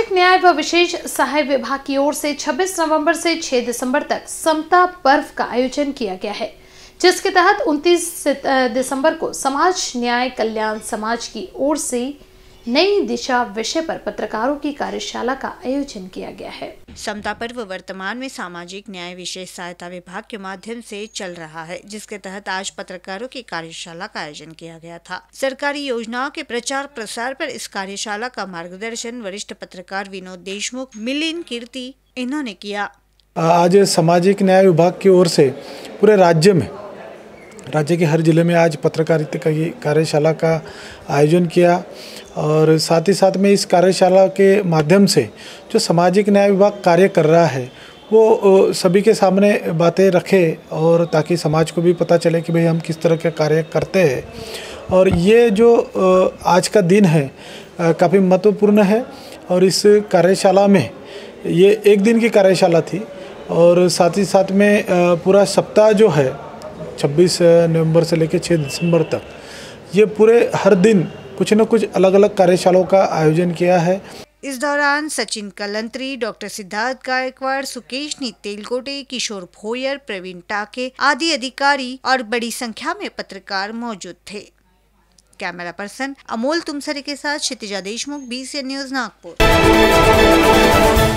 सामाजिक न्याय व विशेष सहाय विभाग की ओर से 26 नवंबर से 6 दिसंबर तक समता पर्व का आयोजन किया गया है जिसके तहत 29 दिसंबर को समाज न्याय कल्याण समाज की ओर से नई दिशा विषय पर पत्रकारों की कार्यशाला का आयोजन किया गया है समता पर्व वर्तमान में सामाजिक न्याय विशेष सहायता विभाग के माध्यम से चल रहा है जिसके तहत आज पत्रकारों की कार्यशाला का आयोजन किया गया था सरकारी योजनाओं के प्रचार प्रसार पर इस कार्यशाला का मार्गदर्शन वरिष्ठ पत्रकार विनोद देशमुख मिलिन कीर्ति इन्होंने किया आज सामाजिक न्याय विभाग की ओर से पूरे राज्य में राज्य के हर ज़िले में आज पत्रकारिता का कार्यशाला का आयोजन किया और साथ ही साथ में इस कार्यशाला के माध्यम से जो सामाजिक न्याय विभाग कार्य कर रहा है वो सभी के सामने बातें रखे और ताकि समाज को भी पता चले कि भाई हम किस तरह के कार्य करते हैं और ये जो आज का दिन है काफ़ी महत्वपूर्ण है और इस कार्यशाला में ये एक दिन की कार्यशाला थी और साथ ही साथ में पूरा सप्ताह जो है छब्बीस नवंबर से लेकर छः दिसंबर तक ये पूरे हर दिन कुछ न कुछ अलग अलग कार्यशालाओं का आयोजन किया है इस दौरान सचिन कलंत्री डॉक्टर सिद्धार्थ गायकवाड़ सुकेश तेलकोटे किशोर भोयर प्रवीण टाके आदि अधिकारी और बड़ी संख्या में पत्रकार मौजूद थे कैमरा पर्सन अमोल तुमसरे के साथ क्षितिजा देशमुख बी न्यूज नागपुर